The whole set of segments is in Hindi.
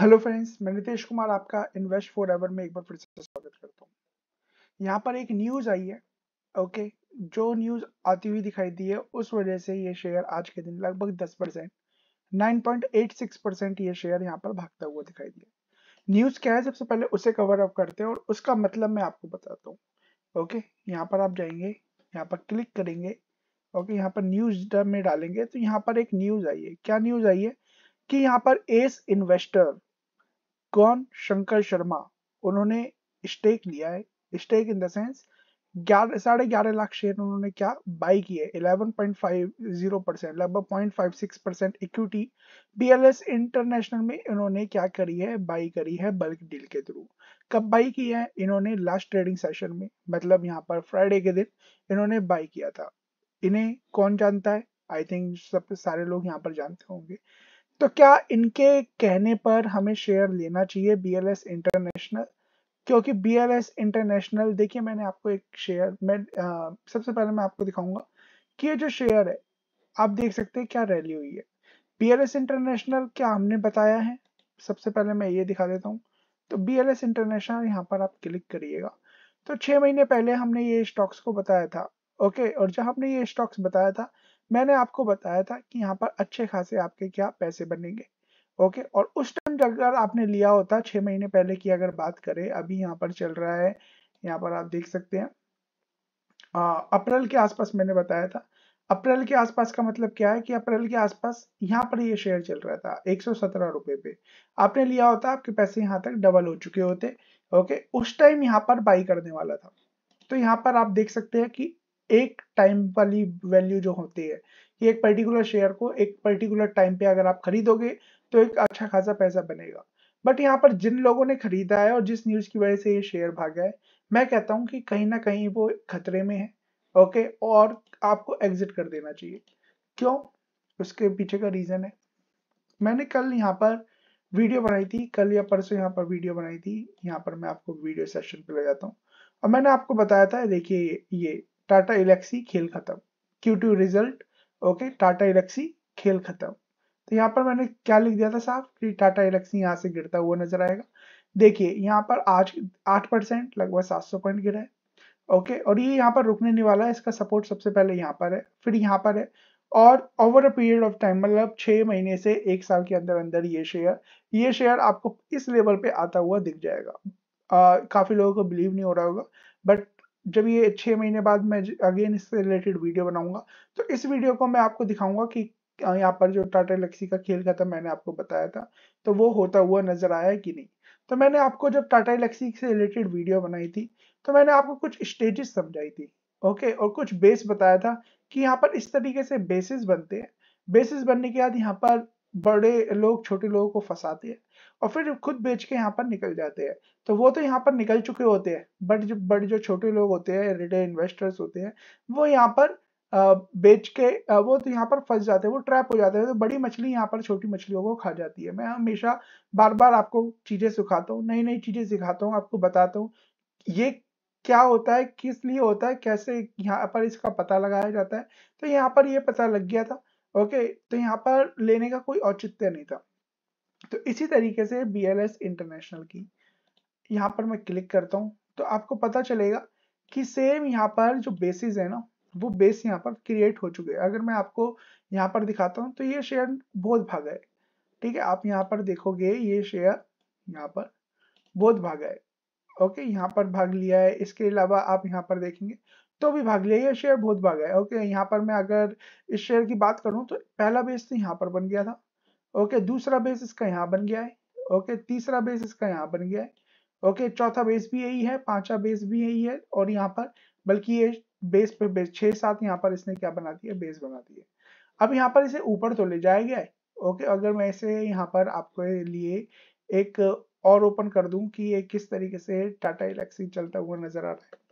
हेलो फ्रेंड्स मैं नितेश कुमार आपका इन्वेस्ट फॉर एवर में एक बार फिर से स्वागत करता हूँ यहाँ पर एक न्यूज़ आई है ओके जो न्यूज़ आती हुई दिखाई दी है उस वजह से ये शेयर आज के दिन लगभग 10 percent nine point eight six percent ये शेयर यहाँ पर भागता हुआ दिखाई दिया न्यूज़ क्या है सबसे पहले उसे कवर अप करते हैं और उसका मतलब मैं आपको बताता हूँ ओके यहाँ पर आप जाएंगे यहाँ पर क्लिक करेंगे ओके यहाँ पर न्यूज़ में डालेंगे तो यहाँ पर एक न्यूज़ आई है क्या न्यूज़ आई है कि यहाँ पर एस इन्वेस्टर कौन शंकर शर्मा उन्होंने स्टेक लिया है स्टेक इन द सेंस ग्यारह साढ़े ग्यारह लाख शेयर उन्होंने क्या बाई किए eleven point five zero percent लगभग point five six percent equity B L S international में इन्होंने क्या करी है बाई करी है बल्क डील के थ्रू कब बाई की है इन्होंने लास्ट ट्रेडिंग सेशन में मतलब यहाँ पर फ्राइडे के दिन इन्होंने बाई किया था इन्हें कौन जानता है आई थिंक सब सारे लोग यहाँ पर जानते होंगे तो क्या इनके कहने पर हमें शेयर लेना चाहिए बी एल एस इंटरनेशनल क्योंकि बी एल एस इंटरनेशनल देखिए मैंने आपको एक शेयर मैं सबसे पहले मैं आपको दिखाऊंगा कि ये जो शेयर है आप देख सकते हैं क्या रैली हुई है बी एल एस इंटरनेशनल क्या हमने बताया है सबसे पहले मैं ये दिखा देता हूँ तो बी एल एस इंटरनेशनल यहाँ पर आप क्लिक करिएगा तो छह महीने पहले हमने ये स्टॉक्स को बताया था ओके और जब हमने ये स्टॉक्स बताया था मैंने आपको बताया था कि यहाँ पर अच्छे खासे आपके क्या पैसे बनेंगे ओके और उस टाइम अगर आपने लिया होता छह महीने पहले की अगर बात करें अभी यहाँ पर चल रहा है यहाँ पर आप देख सकते हैं अप्रैल के आसपास मैंने बताया था अप्रैल के आसपास का मतलब क्या है कि अप्रैल के आसपास यहाँ पर ये शेयर चल रहा था एक सौ रुपए पे आपने लिया होता आपके पैसे यहाँ तक डबल हो चुके होते ओके उस टाइम यहाँ पर बाई करने वाला था तो यहाँ पर आप देख सकते हैं कि एक टाइम वाली वैल्यू जो होती है कि एक पर्टिकुलर शेयर को एक पर्टिकुलर टाइम पे अगर आप खरीदोगे तो एक अच्छा खासा पैसा बनेगा बट यहाँ पर जिन लोगों ने खरीदा है और जिस न्यूज़ की वजह से ये शेयर भागा है मैं कहता हूँ कि कहीं ना कहीं वो खतरे में है ओके और आपको एग्जिट कर देना चाहिए क्यों उसके पीछे का रीज़न है मैंने कल यहाँ पर वीडियो बनाई थी कल या परसों यहाँ पर वीडियो बनाई थी यहाँ पर मैं आपको वीडियो सेशन पे ले जाता हूँ और मैंने आपको बताया था देखिए ये टाटा इलेक्सी खेल खत्म Q two result okay Tata Elxsi खेल खत्म तो यहाँ पर मैंने क्या लिख दिया था साफ कि टाटा इलेक्सी यहाँ से गिरता हुआ नजर आएगा देखिए यहाँ पर आज आठ परसेंट लगभग सात सौ पॉइंट गिरा है ओके और ये यहाँ पर रुकने नहीं वाला है इसका सपोर्ट सबसे पहले यहाँ पर है फिर यहाँ पर है और over a period of time मतलब छह महीने से एक साल के अंदर अंदर ये शेयर ये शेयर आपको इस लेवल पे आता हुआ दिख जाएगा आ, काफी लोगों को बिलीव नहीं हो रहा होगा बट जब ये छः महीने बाद मैं अगेन इससे रिलेटेड वीडियो बनाऊंगा तो इस वीडियो को मैं आपको दिखाऊंगा कि यहाँ पर जो टाटा एलेक्सी का खेल का था मैंने आपको बताया था तो वो होता हुआ नजर आया कि नहीं तो मैंने आपको जब टाटा एलेक्सी से रिलेटेड वीडियो बनाई थी तो मैंने आपको कुछ स्टेजेस समझाई थी ओके और कुछ बेस बताया था कि यहाँ पर इस तरीके से बेसिस बनते हैं बेसिस बनने के बाद यहाँ पर बड़े लोग छोटे लोगों को फंसाते हैं और फिर खुद बेच के यहाँ पर निकल जाते हैं तो वो तो यहाँ पर निकल चुके होते हैं बट जो बड़े जो छोटे लोग होते हैं रिटेल इन्वेस्टर्स होते हैं वो यहाँ पर बेच के वो तो यहाँ पर फंस जाते हैं वो ट्रैप हो जाते हैं तो बड़ी मछली यहाँ पर छोटी मछलियों को खा जाती है मैं हमेशा बार बार आपको चीज़ें सिखाता हूँ नई नई चीज़ें सिखाता हूँ आपको बताता हूँ ये क्या होता है किस लिए होता है कैसे यहाँ पर इसका पता लगाया जाता है तो यहाँ पर ये पता लग गया था ओके तो यहाँ पर लेने का कोई औचित्य नहीं था तो इसी तरीके से बी एल एस इंटरनेशनल की यहाँ पर मैं क्लिक करता हूँ तो आपको पता चलेगा कि सेम यहाँ पर जो बेसिस है ना वो बेस यहाँ पर क्रिएट हो चुके हैं अगर मैं आपको यहाँ पर दिखाता हूँ तो ये शेयर बहुत भागा है ठीक है आप यहाँ पर देखोगे ये शेयर यहाँ पर बहुत भागा है ओके यहाँ पर भाग लिया है इसके अलावा आप यहाँ पर देखेंगे तो भी भाग लिया ये शेयर बहुत भाग है ओके यहाँ पर मैं अगर इस शेयर की बात करूँ तो पहला बेस तो यहाँ पर बन गया था ओके दूसरा बेस इसका यहाँ बन गया है ओके तीसरा बेस इसका यहाँ बन गया है ओके चौथा बेस भी यही है पांचवा बेस भी यही है और यहाँ पर बल्कि ये बेस पे बेस छः सात यहाँ पर इसने क्या बना दिया बेस बना दिया अब यहाँ पर इसे ऊपर तो ले जाया गया है ओके अगर मैं इसे यहाँ पर आपके लिए एक और ओपन कर दूं कि ये किस तरीके से टाटा इलेक्सी चलता हुआ नजर आ रहा है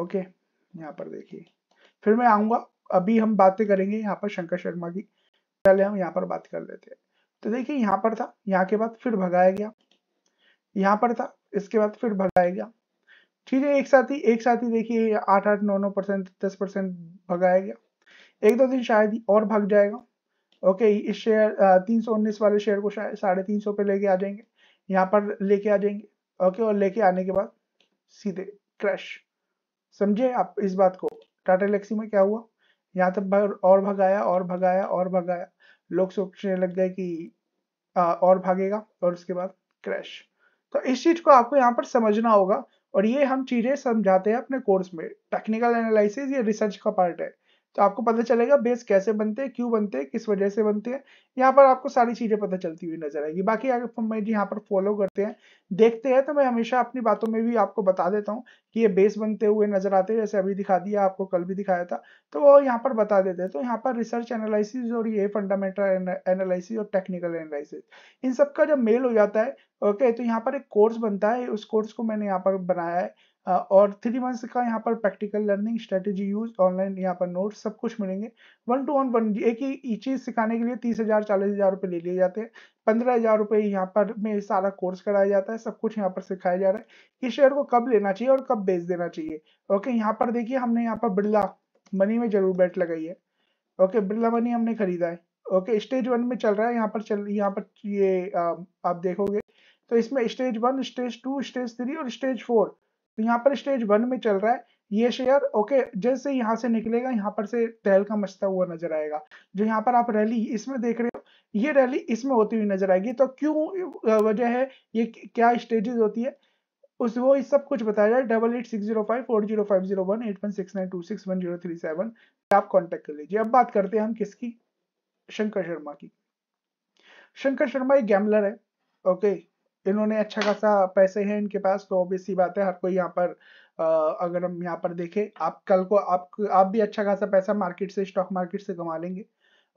ओके यहाँ पर देखिए फिर मैं आऊंगा अभी हम बातें करेंगे यहाँ पर शंकर शर्मा की पहले हम यहाँ पर बात कर लेते हैं तो देखिए यहाँ पर था यहाँ के बाद फिर भगाया गया यहाँ पर था इसके बाद फिर भगाया गया है एक साथ ही एक साथ ही देखिए आठ आठ नौ नौ परसेंट दस परसेंट भगाया गया एक दो दिन शायद ही और भग जाएगा ओके इस शेयर तीन सौ उन्नीस वाले शेयर को शायद साढ़े तीन सौ पे लेके आ जाएंगे यहाँ पर लेके आ जाएंगे ओके और लेके आने के बाद सीधे क्रैश समझे आप इस बात को टाटा गलेक्सी में क्या हुआ यहाँ तक भाग और भगाया और भगाया और भगाया लोग सोचने लग गए कि आ, और भागेगा और उसके बाद क्रैश तो इस चीज को आपको यहाँ पर समझना होगा और ये हम चीजें समझाते हैं अपने कोर्स में टेक्निकल एनालिसिस ये रिसर्च का पार्ट है तो आपको पता चलेगा बेस कैसे बनते हैं क्यों बनते हैं किस वजह से बनते हैं यहाँ पर आपको सारी चीजें पता चलती हुई नजर आएगी बाकी अगर हम यहाँ पर फॉलो करते हैं देखते हैं तो मैं हमेशा अपनी बातों में भी आपको बता देता हूँ कि ये बेस बनते हुए नजर आते हैं जैसे अभी दिखा दिया आपको कल भी दिखाया था तो वो यहाँ पर बता देते हैं तो यहाँ पर रिसर्च एनालिसिस और ये फंडामेंटल एनालिसिस और टेक्निकल एनालिसिस इन सब का जब मेल हो जाता है ओके तो यहाँ पर एक कोर्स बनता है उस कोर्स को मैंने यहाँ पर बनाया है और थ्री मंथ्स का यहाँ पर practical learning strategy use online यहाँ पर नोट्स सब कुछ मिलेंगे वन टू वन वन एक ही चीज़ सिखाने के लिए तीस हज़ार चालीस हज़ार रुपये ले लिए जाते हैं पंद्रह हज़ार रुपये यहाँ पर में सारा कोर्स कराया जाता है सब कुछ यहाँ पर सिखाया जा रहा है कि शेयर को कब लेना चाहिए और कब बेच देना चाहिए ओके यहाँ पर देखिए हमने यहाँ पर बिरला मनी में जरूर बैठ लगाई है ओके बिरला मनी हमने खरीदा है ओके स्टेज वन में चल रहा है यहाँ पर चल यहाँ पर ये आप देखोगे तो इसमें stage one stage two stage three और स्टेज फोर तो यहाँ पर स्टेज वन में चल रहा है ये शेयर ओके जैसे यहाँ से निकलेगा यहाँ पर से तेल का मचता हुआ नजर आएगा जो यहाँ पर आप रैली इसमें देख रहे हो ये रैली इसमें होती हुई नजर आएगी तो क्यों वजह है ये क्या स्टेजेस होती है उस वो इस सब कुछ बताया जाए double eight six zero five four zero five zero one eight one six nine two six one zero three seven आप कॉन्टेक्ट कर लीजिए अब बात करते हैं हम किसकी शंकर शर्मा की शंकर शर्मा एक गैमलर है ओके इन्होंने अच्छा खासा पैसे हैं इनके पास तो ऑब्वियस सी बात है हर कोई यहाँ पर अगर हम यहाँ पर देखें आप कल को आप आप भी अच्छा खासा पैसा मार्केट से स्टॉक मार्केट से कमा लेंगे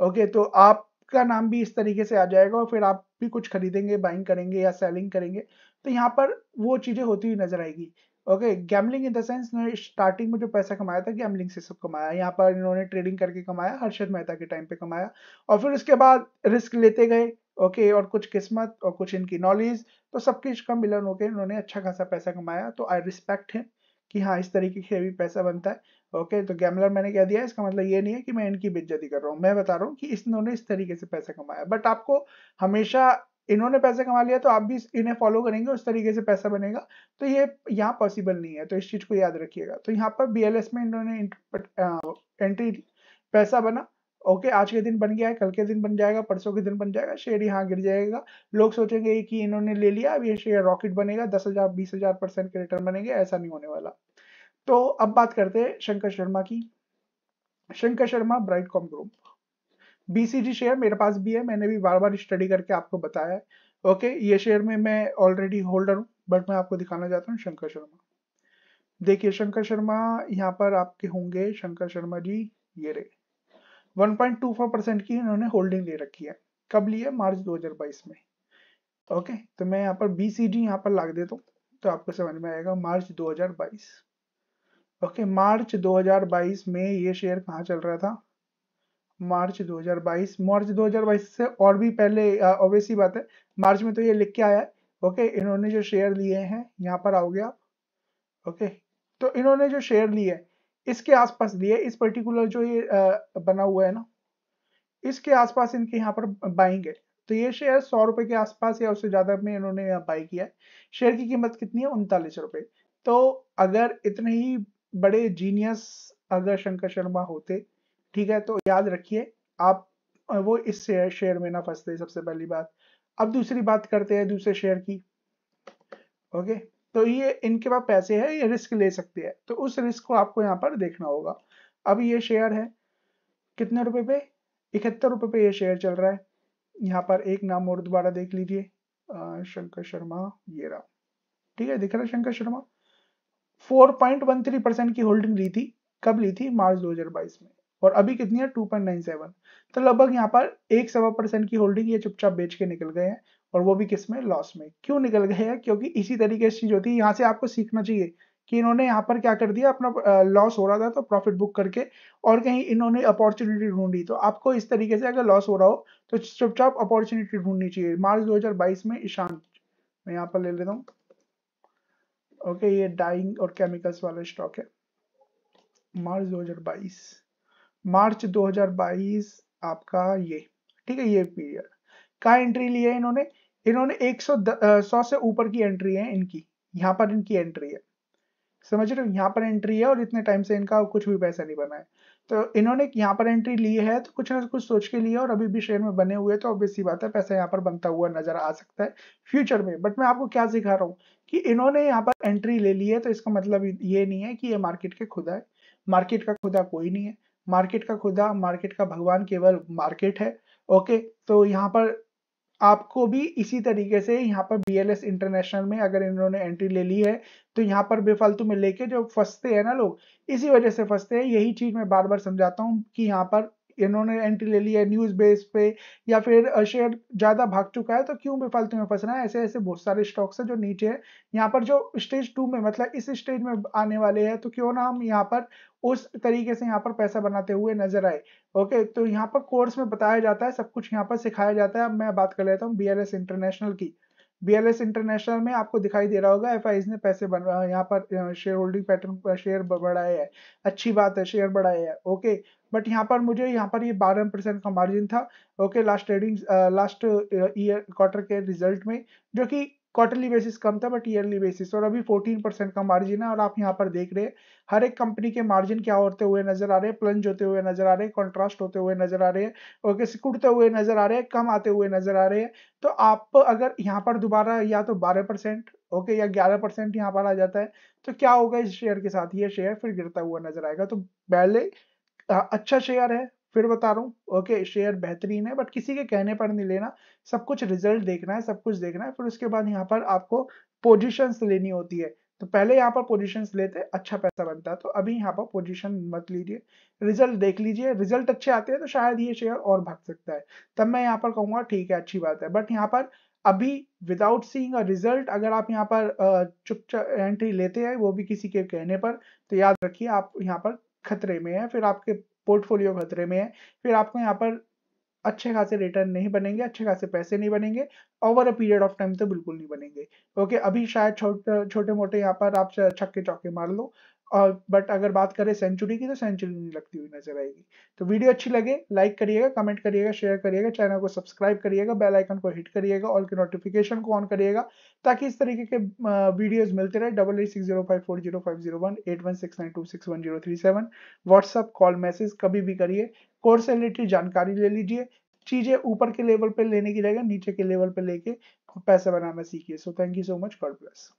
ओके तो आपका नाम भी इस तरीके से आ जाएगा और फिर आप भी कुछ खरीदेंगे बाइंग करेंगे या सेलिंग करेंगे तो यहाँ पर वो चीज़ें होती हुई नजर आएगी okay gambling in the sense starting में जो पैसा कमाया था गैमलिंग से सब कमाया यहाँ पर इन्होंने ट्रेडिंग करके कमाया हर्षद मेहता के टाइम पे कमाया और फिर उसके बाद रिस्क लेते गए ओके और कुछ किस्मत और कुछ इनकी नॉलेज तो सब कुछ का मिलन होकर इन्होंने अच्छा खासा पैसा कमाया तो आई रिस्पेक्ट हिम कि हाँ इस तरीके से भी पैसा बनता है ओके तो गैमलर मैंने कह दिया इसका मतलब ये नहीं है कि मैं इनकी बेज्जती कर रहा हूँ मैं बता रहा हूँ कि इन्होंने इस तरीके से पैसा कमाया बट आपको हमेशा इन्होंने पैसा कमा लिया तो आप भी इन्हें फॉलो करेंगे उस तरीके से पैसा बनेगा तो ये यहाँ पॉसिबल नहीं है तो इस चीज़ को याद रखिएगा तो यहाँ पर बी में इन्होंने एंट्री uh, पैसा बना ओके आज के दिन बन गया है कल के दिन बन जाएगा परसों के दिन बन जाएगा शेयर यहाँ गिर जाएगा लोग सोचेंगे कि इन्होंने ले लिया अब ये शेयर रॉकेट बनेगा दस हजार बीस हजार परसेंट के रिटर्न बनेंगे ऐसा नहीं होने वाला तो अब बात करते हैं शंकर शर्मा की Shankar Sharma com group BCG share मेरे पास भी है मैंने भी बार बार स्टडी करके आपको बताया है ओके ये शेयर में मैं ऑलरेडी होल्डर हूँ बट मैं आपको दिखाना चाहता हूँ शंकर शर्मा देखिए शंकर शर्मा यहाँ पर आपके होंगे शंकर शर्मा जी ये रहे 1.25% परसेंट की इन्होंने होल्डिंग ले रखी है कब ली है मार्च 2022 में ओके तो मैं यहाँ पर बी सी डी यहाँ पर लाग देता हूँ तो आपको समझ में आएगा मार्च 2022 ओके मार्च 2022 में ये शेयर कहाँ चल रहा था मार्च 2022 मार्च 2022 से और भी पहले ऑब्वियसली बात है मार्च में तो ये लिख के आया है ओके इन्होंने जो शेयर लिए हैं यहाँ पर आओगे आप ओके तो इन्होंने जो शेयर लिए है इसके आसपास लिए इस पर्टिकुलर जो ये बना हुआ है ना इसके आसपास इनके यहाँ पर बाइंग है तो ये शेयर सौ रुपए के आसपास या उससे ज्यादा में इन्होंने बाई किया है शेयर की कीमत कितनी है उनतालीस रुपए तो अगर इतने ही बड़े जीनियस अगर शंकर शर्मा होते ठीक है तो याद रखिए आप वो इस शेयर में ना फंसते सबसे पहली बात अब दूसरी बात करते हैं दूसरे शेयर की ओके okay? तो ये इनके पास पैसे है ये रिस्क ले सकती है तो उस रिस्क को आपको यहाँ पर देखना होगा अब ये शेयर है कितने रुपए पे इकहत्तर रुपए पे ये शेयर चल रहा है यहाँ पर एक नाम और दोबारा देख लीजिए शंकर शर्मा ये रहा ठीक है दिख रहा है शंकर शर्मा 4.13 परसेंट की होल्डिंग ली थी कब ली थी मार्च 2022 में और अभी कितनी है 2.97 तो लगभग यहाँ पर एक सवा परसेंट की होल्डिंग ये चुपचाप बेच के निकल गए हैं और वो भी किसमें लॉस में क्यों निकल गया क्योंकि इसी तरीके से चीज होती है यहाँ से आपको सीखना चाहिए कि इन्होंने यहाँ पर क्या कर दिया अपना लॉस हो रहा था तो प्रॉफिट बुक करके और कहीं इन्होंने अपॉर्चुनिटी ढूंढी तो आपको इस तरीके से अगर लॉस हो रहा हो तो चुपचाप अपॉर्चुनिटी ढूंढनी चाहिए मार्च 2022 में ईशांत मैं यहाँ पर ले लेता हूँ ओके ये डाइंग और केमिकल्स वाला स्टॉक है मार्च 2022 मार्च 2022 आपका ये ठीक है ये पीरियड का एंट्री लिया है इन्होंने इन्होंने 100 सौ से ऊपर की एंट्री है इनकी यहाँ पर इनकी एंट्री है समझ रहे हो यहाँ पर एंट्री है और इतने टाइम से इनका कुछ भी पैसा नहीं बना है तो इन्होंने यहाँ पर एंट्री ली है तो कुछ ना कुछ सोच के लिए और अभी भी शेयर में बने हुए तो ऑब्वियस सी बात है पैसा यहाँ पर बनता हुआ नजर आ सकता है फ्यूचर में बट मैं आपको क्या सिखा रहा हूँ कि इन्होंने यहाँ पर एंट्री ले ली है तो इसका मतलब ये नहीं है कि ये मार्केट के खुदा है मार्केट का खुदा कोई नहीं है मार्केट का खुदा मार्केट का भगवान केवल मार्केट है ओके तो यहाँ पर आपको भी इसी तरीके से यहाँ पर बी एल एस इंटरनेशनल में अगर इन्होंने एंट्री ले ली है तो यहाँ पर बेफालतू में लेके जो फंसते हैं ना लोग इसी वजह से फंसते हैं यही चीज मैं बार बार समझाता हूँ कि यहाँ पर इन्होंने एंट्री ले ली है न्यूज़ बेस पे या फिर शेयर ज़्यादा भाग चुका है तो क्यों बेफालतू में फंसना है ऐसे ऐसे बहुत सारे स्टॉक्स है जो नीचे है यहाँ पर जो स्टेज टू में मतलब इस स्टेज में आने वाले हैं तो क्यों ना हम यहाँ पर उस तरीके से यहाँ पर पैसा बनाते हुए नजर आए ओके तो यहाँ पर कोर्स में बताया जाता है सब कुछ यहाँ पर सिखाया जाता है अब मैं बात कर लेता हूँ बी इंटरनेशनल की बी इंटरनेशनल में आपको दिखाई दे रहा होगा एफ ने पैसे बन रहा है यहाँ पर शेयर होल्डिंग पैटर्न शेयर बढ़ाया है अच्छी बात है शेयर बढ़ाया है ओके बट यहाँ पर मुझे यहाँ पर ये बारह परसेंट का मार्जिन था okay last trading last year quarter के रिजल्ट में जो कि क्वार्टरली बेसिस कम था बट ईयरली बेसिस और अभी 14 परसेंट का मार्जिन है और आप यहाँ पर देख रहे हैं हर एक कंपनी के मार्जिन क्या होते हुए नजर आ रहे हैं प्लंज होते हुए नजर आ रहे हैं कॉन्ट्रास्ट होते हुए नजर आ रहे हैं और कैसे कुटते हुए नजर आ रहे हैं कम आते हुए नजर आ रहे हैं तो आप अगर यहाँ पर दोबारा या तो बारह परसेंट ओके या ग्यारह परसेंट यहाँ पर आ जाता है तो क्या होगा इस शेयर के साथ ये शेयर फिर गिरता हुआ नजर आएगा तो पहले अच्छा शेयर है फिर बता रहा हूँ ओके शेयर बेहतरीन है बट किसी के कहने पर नहीं लेना सब कुछ रिजल्ट देखना है सब कुछ देखना है फिर उसके बाद यहाँ पर आपको पोजिशन लेनी होती है तो पहले यहाँ पर पोजिशन लेते अच्छा पैसा बनता है तो अभी यहाँ पर पोजिशन मत लीजिए रिजल्ट देख लीजिए रिजल्ट अच्छे आते हैं तो शायद ये शेयर और भाग सकता है तब मैं यहाँ पर कहूंगा ठीक है अच्छी बात है बट यहाँ पर अभी विदाउट सीइंग अ रिजल्ट अगर आप यहाँ पर चुपचाप एंट्री लेते हैं वो भी किसी के कहने पर तो याद रखिए आप यहाँ पर खतरे में है फिर आपके पोर्टफोलियो खतरे में है फिर आपको यहाँ पर अच्छे खासे रिटर्न नहीं बनेंगे अच्छे खासे पैसे नहीं बनेंगे over a period of time तो बिल्कुल नहीं बनेंगे ओके अभी शायद छोटे छोटे मोटे यहाँ पर आप छक्के चौके मार लो और बट अगर बात करें सेंचुरी की तो सेंचुरी नहीं लगती हुई नजर आएगी तो वीडियो अच्छी लगे लाइक करिएगा कमेंट करिएगा शेयर करिएगा चैनल को सब्सक्राइब करिएगा बेल आइकन को हिट करिएगा ऑल के नोटिफिकेशन को ऑन करिएगा ताकि इस तरीके के वीडियोस मिलते रहे double eight six zero five four zero five zero one eight one six nine two six one zero three seven WhatsApp call message कभी भी करिए कोर्स से रिलेटेड जानकारी ले लीजिए चीजें ऊपर के लेवल पर लेने की जगह नीचे के लेवल पर लेके पैसा बनाना सीखिए so thank you so much God bless